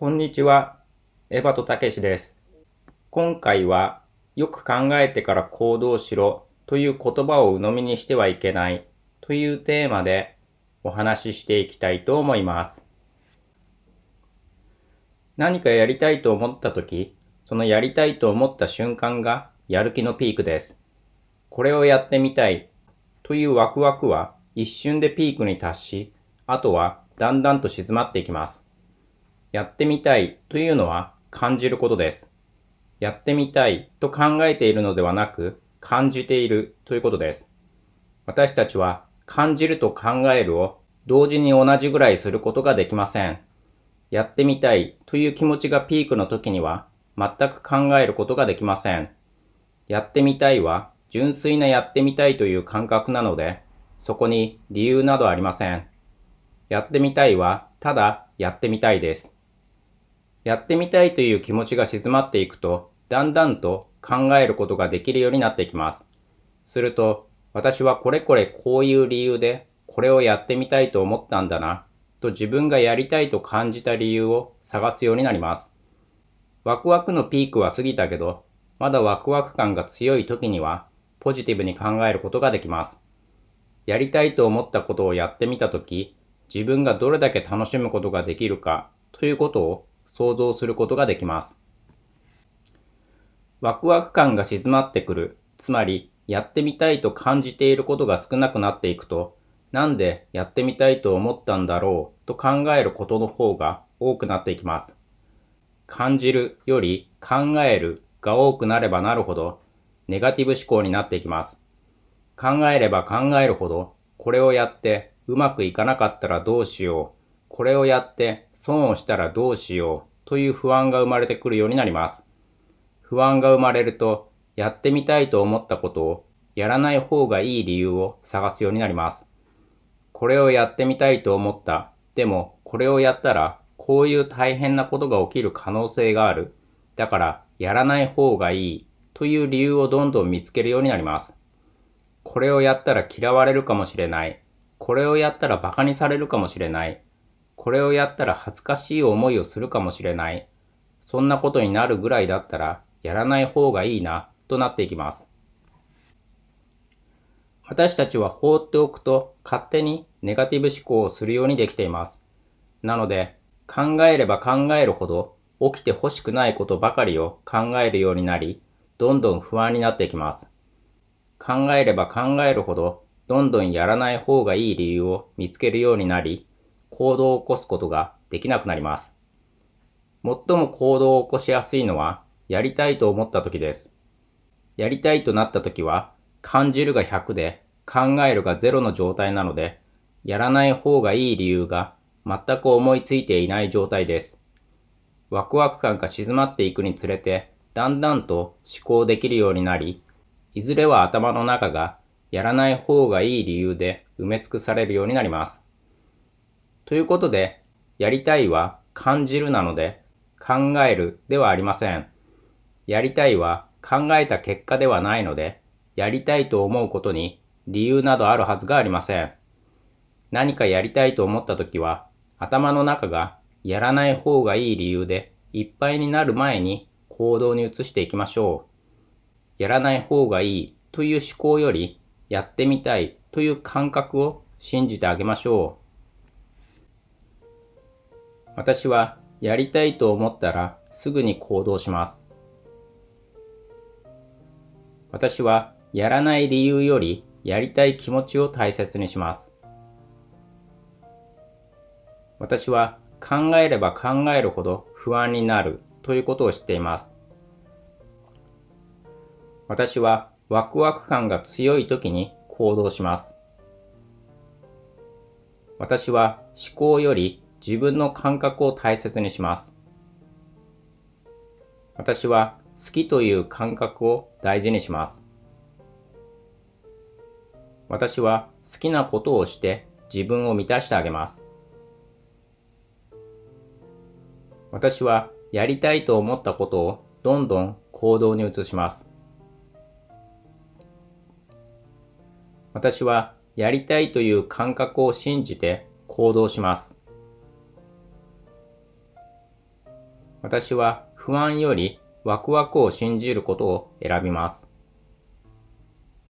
こんにちは。エバとたけしです。今回は、よく考えてから行動しろという言葉を鵜呑みにしてはいけないというテーマでお話ししていきたいと思います。何かやりたいと思った時、そのやりたいと思った瞬間がやる気のピークです。これをやってみたいというワクワクは一瞬でピークに達し、あとはだんだんと静まっていきます。やってみたいというのは感じることです。やってみたいと考えているのではなく、感じているということです。私たちは感じると考えるを同時に同じぐらいすることができません。やってみたいという気持ちがピークの時には全く考えることができません。やってみたいは純粋なやってみたいという感覚なので、そこに理由などありません。やってみたいはただやってみたいです。やってみたいという気持ちが静まっていくと、だんだんと考えることができるようになってきます。すると、私はこれこれこういう理由で、これをやってみたいと思ったんだな、と自分がやりたいと感じた理由を探すようになります。ワクワクのピークは過ぎたけど、まだワクワク感が強い時には、ポジティブに考えることができます。やりたいと思ったことをやってみた時、自分がどれだけ楽しむことができるかということを想像することができます。ワクワク感が静まってくる、つまりやってみたいと感じていることが少なくなっていくと、なんでやってみたいと思ったんだろうと考えることの方が多くなっていきます。感じるより考えるが多くなればなるほど、ネガティブ思考になっていきます。考えれば考えるほど、これをやってうまくいかなかったらどうしようこれをやって損をしたらどうしようという不安が生まれてくるようになります。不安が生まれると、やってみたいと思ったことをやらない方がいい理由を探すようになります。これをやってみたいと思った。でも、これをやったらこういう大変なことが起きる可能性がある。だから、やらない方がいいという理由をどんどん見つけるようになります。これをやったら嫌われるかもしれない。これをやったら馬鹿にされるかもしれない。これをやったら恥ずかしい思いをするかもしれない。そんなことになるぐらいだったら、やらない方がいいな、となっていきます。私たちは放っておくと勝手にネガティブ思考をするようにできています。なので、考えれば考えるほど起きて欲しくないことばかりを考えるようになり、どんどん不安になっていきます。考えれば考えるほど、どんどんやらない方がいい理由を見つけるようになり、行動を起こすことができなくなります。最も行動を起こしやすいのは、やりたいと思った時です。やりたいとなった時は、感じるが100で、考えるが0の状態なので、やらない方がいい理由が全く思いついていない状態です。ワクワク感が静まっていくにつれて、だんだんと思考できるようになり、いずれは頭の中がやらない方がいい理由で埋め尽くされるようになります。ということで、やりたいは感じるなので、考えるではありません。やりたいは考えた結果ではないので、やりたいと思うことに理由などあるはずがありません。何かやりたいと思った時は、頭の中がやらない方がいい理由でいっぱいになる前に行動に移していきましょう。やらない方がいいという思考より、やってみたいという感覚を信じてあげましょう。私はやりたいと思ったらすぐに行動します。私はやらない理由よりやりたい気持ちを大切にします。私は考えれば考えるほど不安になるということを知っています。私はワクワク感が強い時に行動します。私は思考より自分の感覚を大切にします。私は好きという感覚を大事にします。私は好きなことをして自分を満たしてあげます。私はやりたいと思ったことをどんどん行動に移します。私はやりたいという感覚を信じて行動します。私は不安よりワクワクを信じることを選びます。